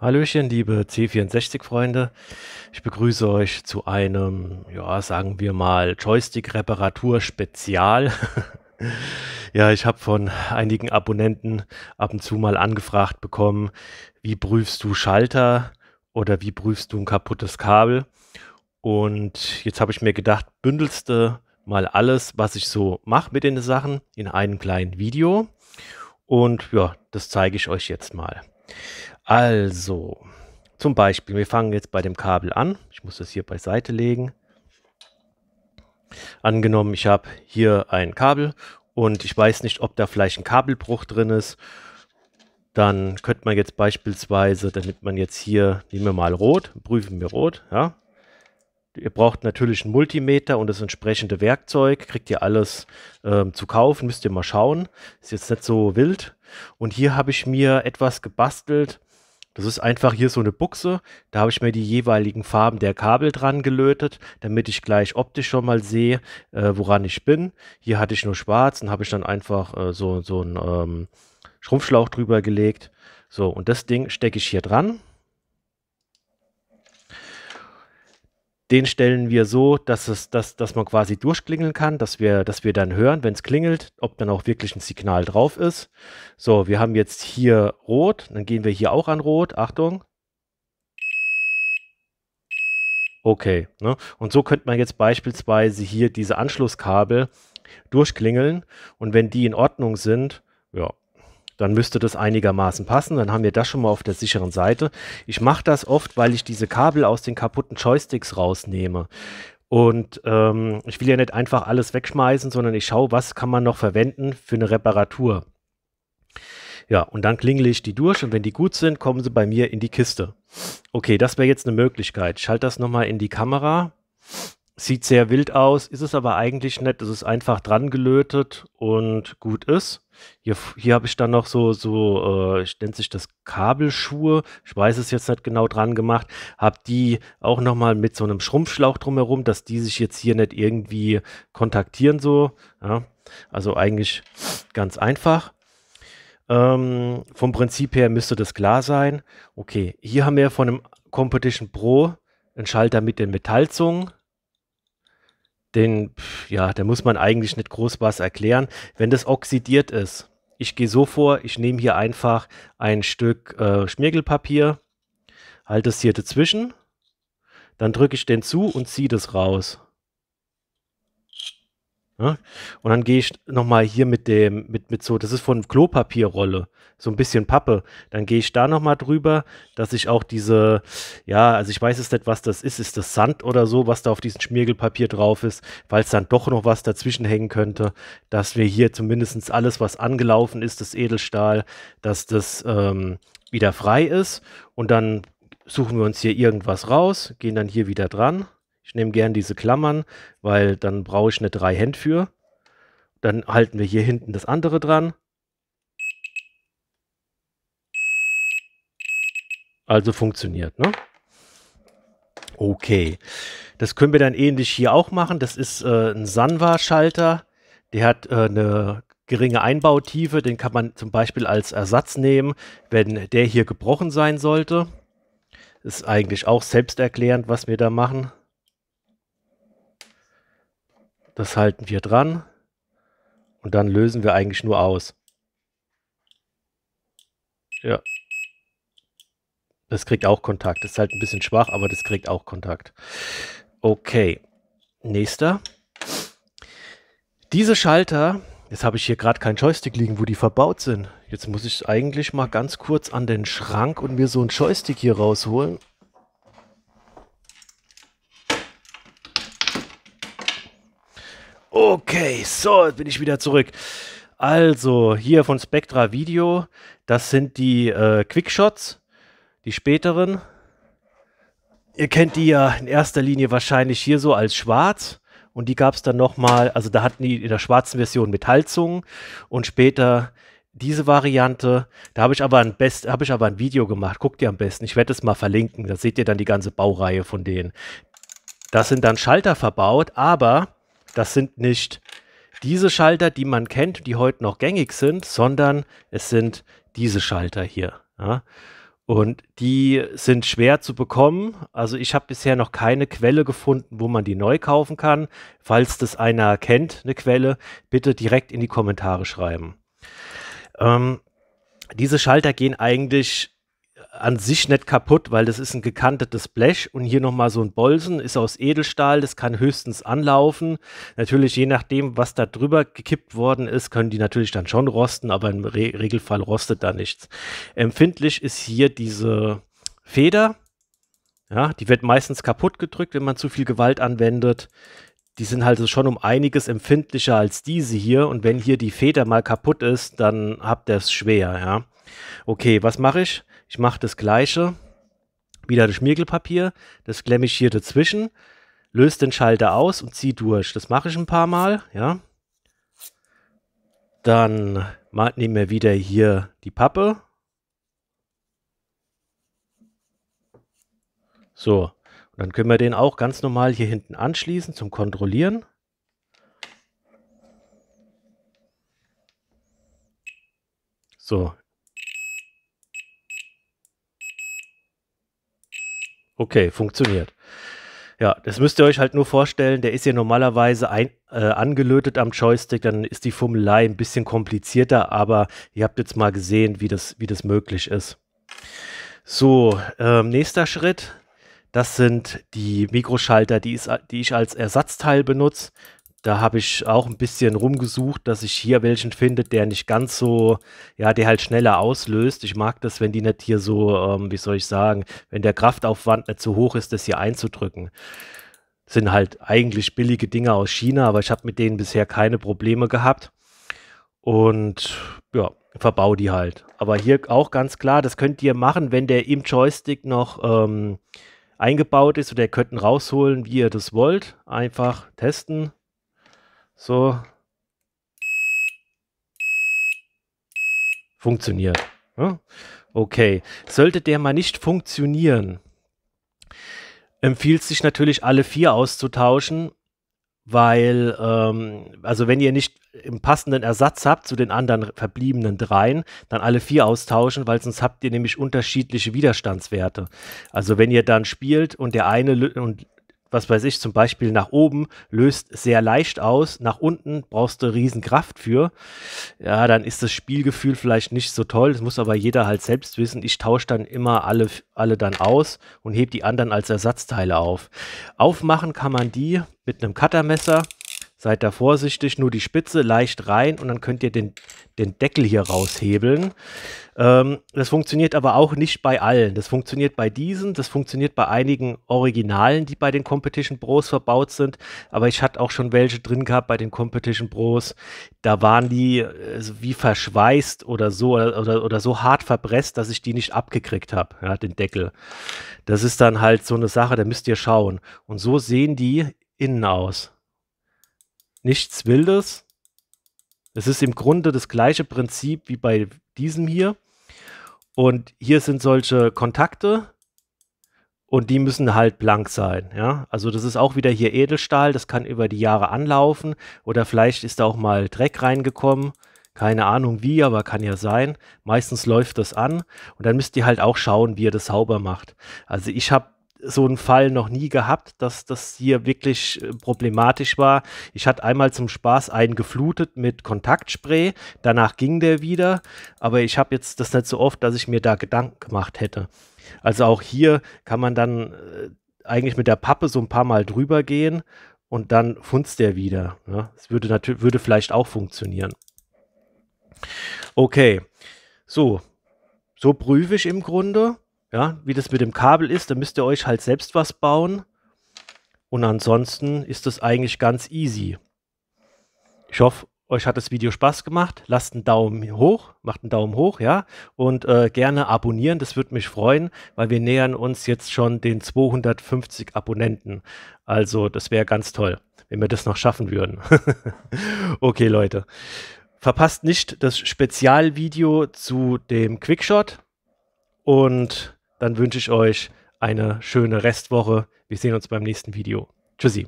Hallöchen, liebe C64-Freunde. Ich begrüße euch zu einem, ja, sagen wir mal, Joystick-Reparatur-Spezial. ja, ich habe von einigen Abonnenten ab und zu mal angefragt bekommen, wie prüfst du Schalter oder wie prüfst du ein kaputtes Kabel? Und jetzt habe ich mir gedacht, bündelste mal alles, was ich so mache mit den Sachen, in einem kleinen Video. Und ja, das zeige ich euch jetzt mal. Also, zum Beispiel, wir fangen jetzt bei dem Kabel an. Ich muss das hier beiseite legen. Angenommen, ich habe hier ein Kabel und ich weiß nicht, ob da vielleicht ein Kabelbruch drin ist. Dann könnte man jetzt beispielsweise, dann nimmt man jetzt hier, nehmen wir mal rot, prüfen wir rot, ja. Ihr braucht natürlich einen Multimeter und das entsprechende Werkzeug, kriegt ihr alles ähm, zu kaufen, müsst ihr mal schauen. Ist jetzt nicht so wild. Und hier habe ich mir etwas gebastelt, das ist einfach hier so eine Buchse. Da habe ich mir die jeweiligen Farben der Kabel dran gelötet, damit ich gleich optisch schon mal sehe, äh, woran ich bin. Hier hatte ich nur schwarz und habe ich dann einfach äh, so, so einen ähm, Schrumpfschlauch drüber gelegt. So, und das Ding stecke ich hier dran. Den stellen wir so, dass, es, dass, dass man quasi durchklingeln kann, dass wir, dass wir dann hören, wenn es klingelt, ob dann auch wirklich ein Signal drauf ist. So, wir haben jetzt hier rot, dann gehen wir hier auch an rot. Achtung, okay. Ne? Und so könnte man jetzt beispielsweise hier diese Anschlusskabel durchklingeln und wenn die in Ordnung sind, ja, dann müsste das einigermaßen passen. Dann haben wir das schon mal auf der sicheren Seite. Ich mache das oft, weil ich diese Kabel aus den kaputten Joysticks rausnehme. Und ähm, ich will ja nicht einfach alles wegschmeißen, sondern ich schaue, was kann man noch verwenden für eine Reparatur. Ja, und dann klingel ich die durch und wenn die gut sind, kommen sie bei mir in die Kiste. Okay, das wäre jetzt eine Möglichkeit. Ich schalte das nochmal in die Kamera. Sieht sehr wild aus, ist es aber eigentlich nicht. Es ist einfach dran gelötet und gut ist. Hier, hier habe ich dann noch so, so äh, nennt sich das Kabelschuhe. Ich weiß es jetzt nicht genau dran gemacht. Habe die auch nochmal mit so einem Schrumpfschlauch drumherum, dass die sich jetzt hier nicht irgendwie kontaktieren so. Ja. Also eigentlich ganz einfach. Ähm, vom Prinzip her müsste das klar sein. Okay, hier haben wir von einem Competition Pro einen Schalter mit den Metallzungen den, ja, da muss man eigentlich nicht groß was erklären. Wenn das oxidiert ist, ich gehe so vor, ich nehme hier einfach ein Stück äh, Schmirgelpapier, halte es hier dazwischen, dann drücke ich den zu und ziehe das raus. Ne? Und dann gehe ich nochmal hier mit dem, mit, mit so, das ist von Klopapierrolle, so ein bisschen Pappe. Dann gehe ich da nochmal drüber, dass ich auch diese, ja, also ich weiß es nicht, was das ist. Ist das Sand oder so, was da auf diesem Schmiergelpapier drauf ist, weil es dann doch noch was dazwischen hängen könnte, dass wir hier zumindest alles, was angelaufen ist, das Edelstahl, dass das ähm, wieder frei ist. Und dann suchen wir uns hier irgendwas raus, gehen dann hier wieder dran. Ich nehme gern diese Klammern, weil dann brauche ich eine drei Hände für. Dann halten wir hier hinten das andere dran. Also funktioniert, ne? Okay. Das können wir dann ähnlich hier auch machen. Das ist äh, ein Sanwa-Schalter. Der hat äh, eine geringe Einbautiefe. Den kann man zum Beispiel als Ersatz nehmen, wenn der hier gebrochen sein sollte. Ist eigentlich auch selbsterklärend, was wir da machen. Das halten wir dran und dann lösen wir eigentlich nur aus. Ja. Das kriegt auch Kontakt. Das ist halt ein bisschen schwach, aber das kriegt auch Kontakt. Okay. Nächster. Diese Schalter, jetzt habe ich hier gerade keinen Joystick liegen, wo die verbaut sind. Jetzt muss ich eigentlich mal ganz kurz an den Schrank und mir so einen Joystick hier rausholen. Okay, so, jetzt bin ich wieder zurück. Also, hier von Spectra Video, das sind die äh, Quickshots, die späteren. Ihr kennt die ja in erster Linie wahrscheinlich hier so als schwarz. Und die gab es dann nochmal, also da hatten die in der schwarzen Version mit Halsung und später diese Variante. Da habe ich, hab ich aber ein Video gemacht. Guckt ihr am besten. Ich werde es mal verlinken. Da seht ihr dann die ganze Baureihe von denen. Das sind dann Schalter verbaut, aber das sind nicht diese Schalter, die man kennt, die heute noch gängig sind, sondern es sind diese Schalter hier. Ja. Und die sind schwer zu bekommen. Also ich habe bisher noch keine Quelle gefunden, wo man die neu kaufen kann. Falls das einer kennt, eine Quelle, bitte direkt in die Kommentare schreiben. Ähm, diese Schalter gehen eigentlich an sich nicht kaputt, weil das ist ein gekantetes Blech und hier nochmal so ein Bolzen ist aus Edelstahl, das kann höchstens anlaufen. Natürlich, je nachdem, was da drüber gekippt worden ist, können die natürlich dann schon rosten, aber im Re Regelfall rostet da nichts. Empfindlich ist hier diese Feder. Ja, die wird meistens kaputt gedrückt, wenn man zu viel Gewalt anwendet. Die sind halt schon um einiges empfindlicher als diese hier. Und wenn hier die Feder mal kaputt ist, dann habt ihr es schwer, ja. Okay, was mache ich? Ich mache das gleiche wieder das Mirgelpapier, das klemme ich hier dazwischen, löse den Schalter aus und ziehe durch. Das mache ich ein paar Mal, ja. Dann nehmen wir wieder hier die Pappe. So, und dann können wir den auch ganz normal hier hinten anschließen zum Kontrollieren. So, Okay, funktioniert. Ja, das müsst ihr euch halt nur vorstellen, der ist ja normalerweise ein, äh, angelötet am Joystick, dann ist die Fummelei ein bisschen komplizierter, aber ihr habt jetzt mal gesehen, wie das, wie das möglich ist. So, ähm, nächster Schritt, das sind die Mikroschalter, die, ist, die ich als Ersatzteil benutze da habe ich auch ein bisschen rumgesucht, dass ich hier welchen finde, der nicht ganz so, ja, der halt schneller auslöst. Ich mag das, wenn die nicht hier so, ähm, wie soll ich sagen, wenn der Kraftaufwand nicht so hoch ist, das hier einzudrücken. Das sind halt eigentlich billige Dinge aus China, aber ich habe mit denen bisher keine Probleme gehabt. Und ja, verbau die halt. Aber hier auch ganz klar, das könnt ihr machen, wenn der im Joystick noch ähm, eingebaut ist oder ihr könnt ihn rausholen, wie ihr das wollt. Einfach testen so. Funktioniert. Okay. Sollte der mal nicht funktionieren, empfiehlt sich natürlich alle vier auszutauschen, weil, ähm, also wenn ihr nicht einen passenden Ersatz habt zu den anderen verbliebenen dreien, dann alle vier austauschen, weil sonst habt ihr nämlich unterschiedliche Widerstandswerte. Also wenn ihr dann spielt und der eine und was weiß ich, zum Beispiel nach oben löst sehr leicht aus, nach unten brauchst du Riesenkraft für. Ja, dann ist das Spielgefühl vielleicht nicht so toll, das muss aber jeder halt selbst wissen. Ich tausche dann immer alle, alle dann aus und heb die anderen als Ersatzteile auf. Aufmachen kann man die mit einem Cuttermesser. Seid da vorsichtig, nur die Spitze leicht rein und dann könnt ihr den, den Deckel hier raushebeln. Ähm, das funktioniert aber auch nicht bei allen. Das funktioniert bei diesen, das funktioniert bei einigen Originalen, die bei den Competition Bros verbaut sind. Aber ich hatte auch schon welche drin gehabt bei den Competition Bros. Da waren die äh, wie verschweißt oder so oder, oder, oder, so hart verpresst, dass ich die nicht abgekriegt habe, ja, den Deckel. Das ist dann halt so eine Sache, da müsst ihr schauen. Und so sehen die innen aus nichts Wildes. Es ist im Grunde das gleiche Prinzip wie bei diesem hier. Und hier sind solche Kontakte und die müssen halt blank sein. Ja? Also das ist auch wieder hier Edelstahl, das kann über die Jahre anlaufen oder vielleicht ist da auch mal Dreck reingekommen. Keine Ahnung wie, aber kann ja sein. Meistens läuft das an und dann müsst ihr halt auch schauen, wie ihr das sauber macht. Also ich habe so einen Fall noch nie gehabt, dass das hier wirklich äh, problematisch war. Ich hatte einmal zum Spaß einen geflutet mit Kontaktspray, danach ging der wieder, aber ich habe jetzt das nicht so oft, dass ich mir da Gedanken gemacht hätte. Also auch hier kann man dann äh, eigentlich mit der Pappe so ein paar Mal drüber gehen und dann funzt der wieder. Ne? Das würde, natürlich, würde vielleicht auch funktionieren. Okay, so, so prüfe ich im Grunde ja, wie das mit dem Kabel ist, dann müsst ihr euch halt selbst was bauen. Und ansonsten ist das eigentlich ganz easy. Ich hoffe, euch hat das Video Spaß gemacht. Lasst einen Daumen hoch, macht einen Daumen hoch, ja. Und äh, gerne abonnieren, das würde mich freuen, weil wir nähern uns jetzt schon den 250 Abonnenten. Also, das wäre ganz toll, wenn wir das noch schaffen würden. okay, Leute. Verpasst nicht das Spezialvideo zu dem Quickshot und dann wünsche ich euch eine schöne Restwoche. Wir sehen uns beim nächsten Video. Tschüssi.